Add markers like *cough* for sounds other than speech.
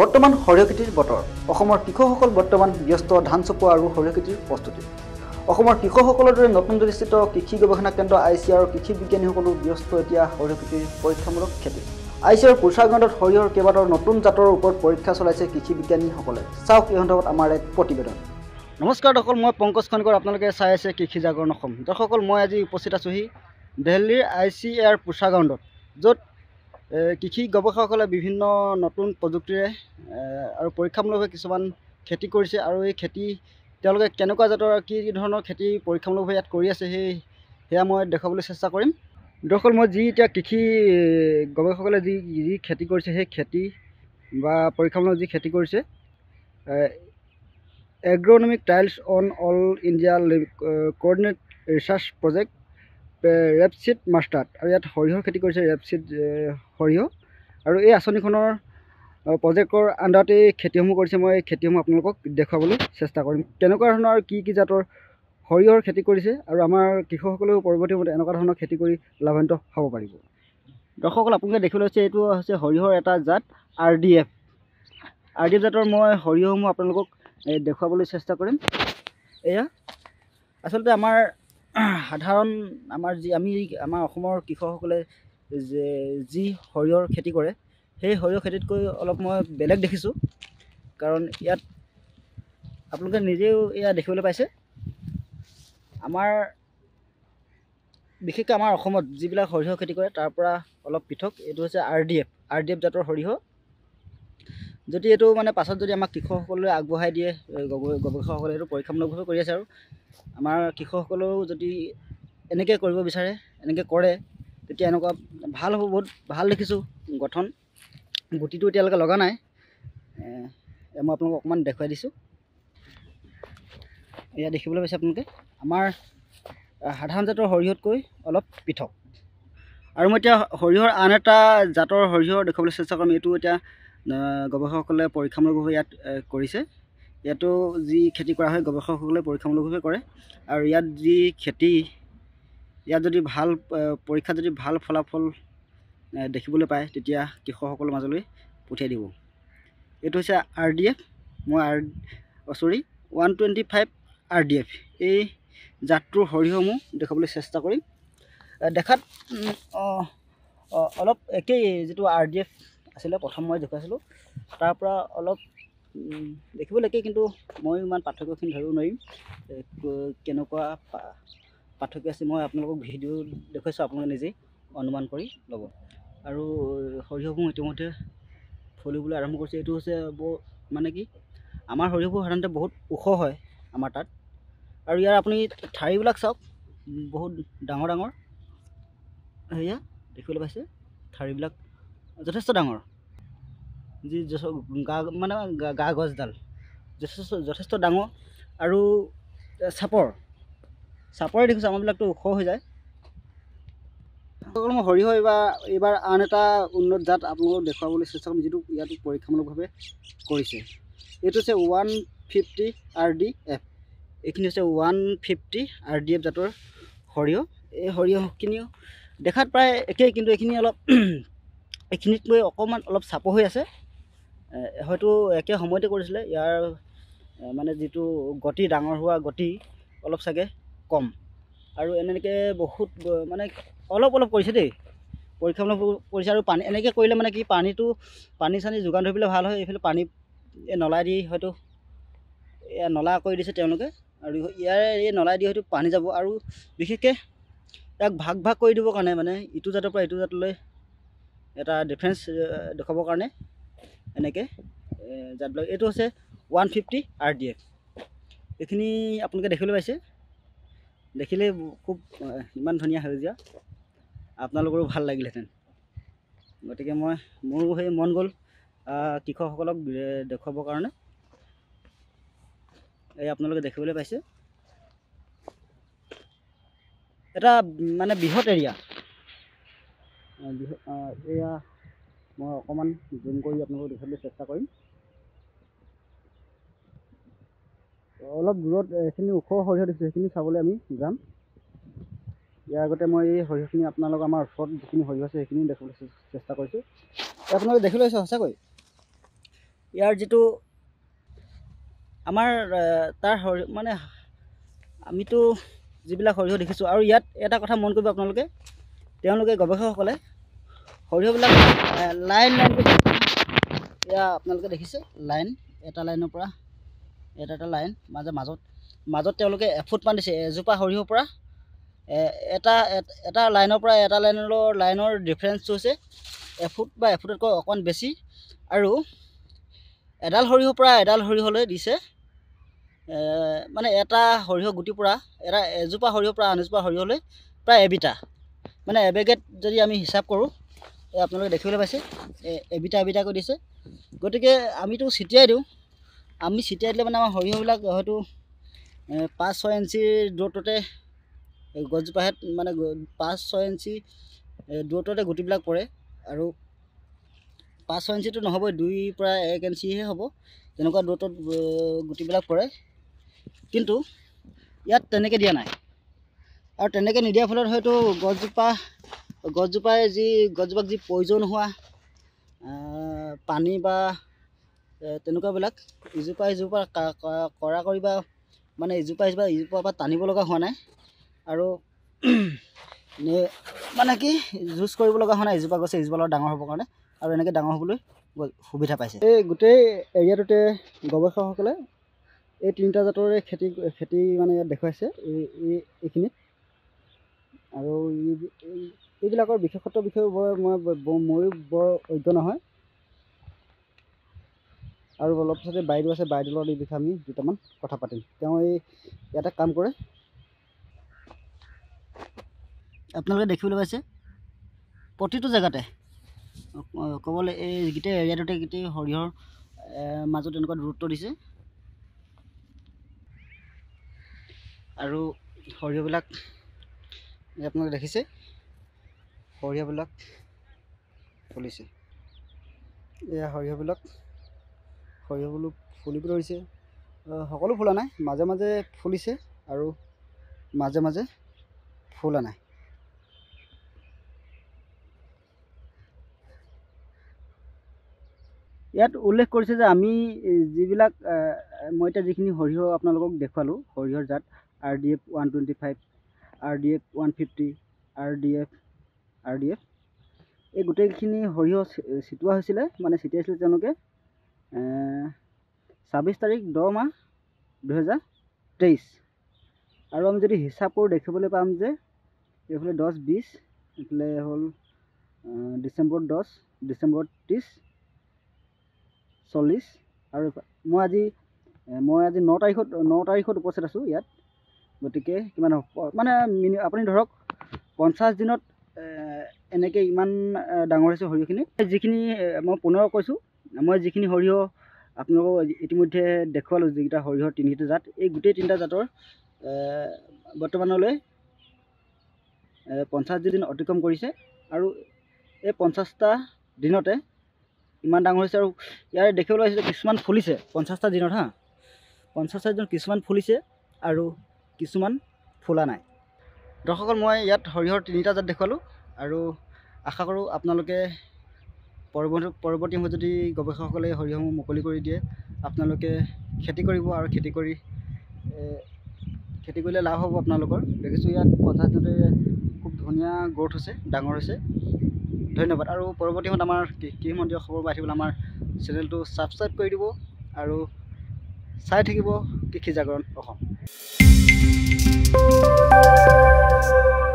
বৰ্তমান সৰিয়হ খেতিৰ বতৰ অসমৰ কৃষকসকল বৰ্তমান ব্যস্ত ধান চপোৱা আৰু সৰিয়হ খেতিৰ প্ৰস্তুতি অসমৰ কৃষকসকলৰ দৰে নতুন দিল্লীস্থিত কৃষি গৱেষণা কেন্দ্ৰ আই চি আৰ কৃষি বিজ্ঞানীসকলো ব্যস্ত এতিয়া সৰিয়হ খেতিৰ পৰীক্ষামূলক খেতি আই চি আৰ পোচাগ্ৰন্থত সৰিয়হৰ কেইবাটাও নতুন জাতৰ ওপৰত পৰীক্ষা চলাইছে কৃষি বিজ্ঞানীসকলে চাওক এই সন্দৰ্ভত আমাৰ এক প্ৰতিবেদন নমস্কাৰ দৰ্শক মই পংকজ খনিকৰ আপোনালোকে চাই আছে কৃষি জাগৰণ অসম দৰ্শকসকল মই আজি উপস্থিত আছোঁহি দেল্লীৰ আই চি এ আৰ পোচাগ্ৰন্থত য'ত কৃষি গৱেষকসকলে বিভিন্ন নতুন প্ৰযুক্তিৰে আৰু পৰীক্ষামূলকভাৱে কিছুমান খেতি কৰিছে আৰু এই খেতি তেওঁলোকে কেনেকুৱা জাতৰ কি কি ধৰণৰ খেতি পৰীক্ষামূলকভাৱে ইয়াত কৰি আছে সেই সেয়া মই দেখুৱাবলৈ চেষ্টা কৰিম দৰাচল মই যি এতিয়া কৃষি গৱেষকসকলে যি যি খেতি কৰিছে সেই খেতি বা পৰীক্ষামূলক যি খেতি কৰিছে agronomic trials on all India coordinate research project rapeseed mustard আৰু ইয়াত সৰিয়হৰ খেতি কৰিছে ৰেপচিড সৰিয়হ আৰু এই আঁচনিখনৰ প্ৰজেক্টৰ আণ্ডাৰত খেতিসমূহ কৰিছে মই খেতিসমূহ আপোনালোকক দেখুৱাবলৈ চেষ্টা কৰিম কেনেকুৱা ধৰণৰ আৰু কি কি জাতৰ সৰিয়হৰ খেতি কৰিছে আৰু আমাৰ কৃষকসকলেও পৰৱৰ্তী সময়ত এনেকুৱা ধৰণৰ খেতি কৰি লাভান্বিত হ'ব পাৰিব দৰ্শকসকল আপোনালোকে দেখিবলৈ হৈছে এইটো হৈছে সৰিয়হৰ এটা জাত R D F R D F জাতৰ মই সৰিয়হসমূহ আপোনালোকক দেখুৱাবলৈ চেষ্টা কৰিম এয়া আচলতে আমাৰ সাধাৰণ আমাৰ যি আমি আমাৰ অসমৰ কৃষকসকলে যে যি সৰিয়হৰ খেতি কৰে সেই সৰিয়হ খেতিতকৈ অলপ মই বেলেগ দেখিছোঁ কাৰণ ইয়াত আপোনালোকে নিজেও এয়া দেখিবলৈ পাইছে আমাৰ বিশেষকৈ আমাৰ অসমত যিবিলাক সৰিয়হ খেতি কৰে তাৰপৰা অলপ পৃথক এইটো হৈছে R D F R D F জাতৰ সৰিয়হ যদি এইটো মানে পাছত যদি আমাক কৃষকসকললৈ আগবঢ়াই দিয়ে গৱেষকসকলে এইটো পৰীক্ষামূলকভাৱে কৰি আছে আৰু আমাৰ কৃষকসকলেও যদি এনেকৈ কৰিব বিচাৰে এনেকৈ কৰে তেতিয়া এনেকুৱা ভাল হ'ব বহুত ভাল দেখিছোঁ গঠন গুটিটো এতিয়ালৈকে লগা নাই মই আপোনালোকক অকণমান দেখুৱাই দিছোঁ এয়া দেখিবলৈ পাইছে আপোনালোকে আমাৰ সাধাৰণ জাতৰ সৰিয়হতকৈ অলপ পৃথক আৰু মই এতিয়া সৰিয়হৰ আন এটা জাতৰ সৰিয়হ দেখুৱাবলৈ চেষ্টা কৰিম এইটো এতিয়া গৱেষকসকলে পৰীক্ষামূলকভাৱে ইয়াত কৰিছে ইয়াতো যি খেতি কৰা হয় গৱেষকসকলে পৰীক্ষামূলকভাৱে কৰে আৰু ইয়াত যি খেতি ইয়াত যদি ভাল পৰীক্ষাত যদি ভাল ফলাফল দেখিবলৈ পায় তেতিয়া কৃষকসকলৰ মাজলৈ পঠিয়াই দিব এইটো হৈছে আৰ ডি এফ মই আৰ চৰি one twenty five R D F এই জাতটোৰ সৰিয়হসমূহ দেখাবলৈ চেষ্টা কৰিম দেখাত অলপ একেই যিটো আৰ ডি এফ আছিলে প্ৰথম মই দেখুৱাইছিলোঁ তাৰ পৰা অলপ দেখিব লাগে কিন্তু মই ইমান পাৰ্থক্যখিনি ধৰিব নোৱাৰিম কেনেকুৱা পাৰ্থক্য আছে মই আপোনালোকক ভিডিঅ' দেখুৱাইছোঁ আপোনালোকে নিজেই অনুমান কৰি ল'ব আৰু সৰিয়হবোৰ ইতিমধ্যে ফুলিবলৈ আৰম্ভ কৰিছে এইটো হৈছে বৰ মানে কি আমাৰ সৰিয়হবোৰ সাধাৰণতে বহুত ওখ হয় আমাৰ তাত আৰু ইয়াৰ আপুনি ঠাৰিবিলাক চাওক বহুত ডাঙৰ ডাঙৰ সেয়া দেখিবলৈ পাইছে ঠাৰিবিলাক যথেষ্ট ডাঙৰ যি গা মানে গা গছডাল যথেষ্ট যথেষ্ট ডাঙৰ আৰু চাপৰ চাপৰে দেখিছোঁ আমাৰবিলাকতো ওখ হৈ যায় মই সৰিয়হ এইবাৰ এইবাৰ আন এটা উন্নত জাত আপোনালোকক দেখুৱাবলৈ চেষ্টা কৰিম যিটো ইয়াত পৰীক্ষামূলকভাৱে কৰিছে এইটো হৈছে one fifty R D F এইখিনি হৈছে one fifty R D F জাতৰ সৰিয়হ এই সৰিয়হখিনিও দেখাত প্ৰায় একেই কিন্তু এইখিনি অলপ এইখিনিত মই অকণমান অলপ চাপ হৈ আছে হয়তো একে সময়তে কৰিছিলে ইয়াৰ মানে যিটো গতি ডাঙৰ হোৱা গতি অলপ চাগে কম আৰু এনেকৈ বহুত মানে অলপ অলপ কৰিছে দেই পৰীক্ষামূলক কৰিছে আৰু পানী এনেকৈ কৰিলে মানে কি পানীটো পানী চানী যোগান ধৰিবলৈ ভাল হয় এইফালে পানী এই নলাই দি হয়তো এয়া নলা কৰি দিছে তেওঁলোকে আৰু ইয়াৰে এই নলাই দি হয়তো পানী যাব আৰু বিশেষকৈ ইয়াক ভাগ ভাগ কৰি দিবৰ কাৰণে মানে ইটো জাতৰ পৰা ইটো জাতলৈ এটা ডিফেন্স দেখাবৰ কাৰণে এনেকৈ জাতবিলাক এইটো হৈছে one fifty R D F এইখিনি আপোনালোকে দেখিবলৈ পাইছে দেখিলে খুব ইমান ধুনীয়া সেউজীয়া আপোনালোকৰো ভাল লাগিলহেঁতেন গতিকে মই মোৰো সেই মন গ'ল কৃষকসকলক দেখুৱাবৰ কাৰণে এই আপোনালোকে দেখিবলৈ পাইছে এটা মানে বৃহৎ এৰিয়া এয়া মই অকণমান জুম কৰি আপোনালোকক দেখুৱাবলৈ চেষ্টা কৰিম অলপ দূৰত এইখিনি ওখ সৰিয়হ দেখিছোঁ সেইখিনি চাবলৈ আমি যাম ইয়াৰ আগতে মই এই সৰিয়হখিনি আপোনালোক আমাৰ ওচৰত যিখিনি সৰিয়হ আছে সেইখিনি দেখিবলৈ চেষ্টা কৰিছোঁ আপোনালোকে দেখি লৈছে সঁচাকৈ ইয়াৰ যিটো আমাৰ তাৰ সৰিয়হ মানে আমিতো যিবিলাক সৰিয়হ দেখিছোঁ আৰু ইয়াত এটা কথা মন কৰিব আপোনালোকে তেওঁলোকে গৱেষকসকলে সৰিয়হবিলাক লাইন লাইনটো এয়া আপোনালোকে দেখিছে লাইন এটা লাইনৰ পৰা এটা এটা লাইন মাজে মাজত মাজত তেওঁলোকে এফুটমান দিছে এজোপা সৰিয়হৰ পৰা এটা এটা লাইনৰ পৰা এটা লাইনৰ লাইনৰ ডিফাৰেঞ্চটো হৈছে এফুট বা এফুটতকৈ অকণমান বেছি আৰু এডাল সৰিয়হৰ পৰা এডাল সৰিয়হলৈ দিছে মানে এটা সৰিয়হ গুটিৰ পৰা এটা এজোপা সৰিয়হৰ পৰা আন এজোপা সৰিয়হলৈ প্ৰায় এবিটা মানে এবেগেট যদি আমি হিচাপ কৰোঁ এই আপোনালোকে দেখিবলৈ পাইছে এবিধা এবিটা কৰি দিছে গতিকে আমিতো ছিটিয়াই দিওঁ আমি ছিটিয়াই দিলে মানে আমাৰ সৰিয়হবিলাক হয়তো পাঁচ ছয় ইঞ্চিৰ দূৰত্বতে গছজোপাহে মানে পাঁচ ছয় ইঞ্চি দূৰত্বতে গুটিবিলাক পৰে আৰু পাঁচ ছয় ইঞ্চিটো নহ'বই দুইৰ পৰা এক ইঞ্চিহে হ'ব তেনেকুৱা দূৰত্বত গুটিবিলাক পৰে কিন্তু ইয়াত তেনেকৈ দিয়া নাই আৰু তেনেকৈ নিদিয়াৰ ফলত হয়তো গছজোপা গছজোপাই যি গছজোপাক যি প্ৰয়োজন হোৱা পানী বা তেনেকুৱাবিলাক ইজোপা সিজোপা কৰা কৰি বা মানে ইজোপা সিজোপা ইজোপাৰ পৰা টানিব লগা হোৱা নাই আৰু *clears throat* মানে কি যুঁজ কৰিব লগা হোৱা নাই ইজোপা গছে ইজোপা অলপ ডাঙৰ হ'বৰ কাৰণে আৰু এনেকৈ ডাঙৰ হ'বলৈ সুবিধা পাইছে এই গোটেই এৰিয়াটোতে গৱেষকসকলে এই তিনিটা জাতৰে খেতি খেতি মানে ইয়াত দেখুৱাইছে এই এইখিনিত আৰু এইবিলাকৰ বিশেষত্বৰ বিষয়ে বৰ মই ময়ো বৰ অজ্ঞ নহয় আৰু অলপ পিছতে বাইদেউ আছে বাইদেউ লগত এই বিষয়ে আমি দুটামান কথা পাতিম তেওঁ এই ইয়াতে কাম কৰে আপোনালোকে দেখিবলৈ পাইছে প্ৰতিটো জেগাতে ক'বলৈ এই গোটেই এৰিয়াটোতে গোটেই সৰিয়হৰ মাজত এনেকুৱা দূৰত্ব দিছে আৰু সৰিয়হবিলাক আপোনালোকে দেখিছে সৰিয়হবিলাক ফুলিছে এয়া সৰিয়হবিলাক সৰিয়হবোৰ ফুলিব ধৰিছে সকলো ফুলা নাই মাজে মাজে ফুলিছে আৰু মাজে মাজে ফুলা নাই ইয়াত উল্লেখ কৰিছে যে আমি যিবিলাক মই এতিয়া যিখিনি সৰিয়হ আপোনালোকক দেখুৱালোঁ সৰিয়হৰ জাত R D F one twenty five R D F one fifty R D F R D F এই গোটেইখিনি সৰিয়হ ছিটোৱা হৈছিলে মানে ছিটিয়াইছিলে তেওঁলোকে ছাব্বিছ তাৰিখ দহ মাহ দুহেজাৰ তেইছ আৰু আমি যদি হিচাপ কৰোঁ দেখিবলৈ পাম যে এইফালে দহ বিছ এইফালে হ'ল ডিচেম্বৰ দহ ডিচেম্বৰ ত্ৰিছ চল্লিছ আৰু মই আজি মই আজি ন তাৰিখত ন তাৰিখত উপস্থিত আছোঁ ইয়াত গতিকে কিমান হ'ব মানে মিনি আপুনি ধৰক পঞ্চাছ দিনত এনেকৈ ইমান ডাঙৰ হৈছে সৰিয়হখিনি যিখিনি মই পুনৰ কৈছোঁ মই যিখিনি সৰিয়হ আপোনালোকক ইতিমধ্যে দেখুৱালোঁ যিকেইটা সৰিয়হৰ তিনিটা জাত এই গোটেই তিনিটা জাতৰ বৰ্তমানলৈ পঞ্চাছ দিন অতিক্ৰম কৰিছে আৰু এই পঞ্চাছটা দিনতে ইমান ডাঙৰ হৈছে আৰু ইয়াৰ দেখিবলৈ হৈছে কিছুমান ফুলিছে পঞ্চাছটা দিনত হা পঞ্চাছটা দিনত কিছুমান ফুলিছে আৰু কিছুমান ফুলা নাই দৰ্শকসকল মই ইয়াত সৰিয়হৰ তিনিটা জাত দেখুৱালোঁ আৰু আশা কৰোঁ আপোনালোকে পৰৱৰ্তী সময়ত যদি গৱেষকসকলে সৰিয়হসমূহ মুকলি কৰি দিয়ে আপোনালোকে খেতি কৰিব আৰু খেতি কৰি খেতি কৰিলে লাভ হ'ব আপোনালোকৰ দেখিছোঁ ইয়াত পথাৰত খুব ধুনীয়া গ্ৰ'থ হৈছে ডাঙৰ হৈছে ধন্যবাদ আৰু পৰৱৰ্তী সময়ত আমাৰ কৃষি মন্ত্ৰীয় খবৰ পাই থাকিবলৈ আমাৰ চেনেলটো ছাবস্ক্ৰাইব কৰি দিব আৰু চাই থাকিব কৃষি জাগৰণ অসম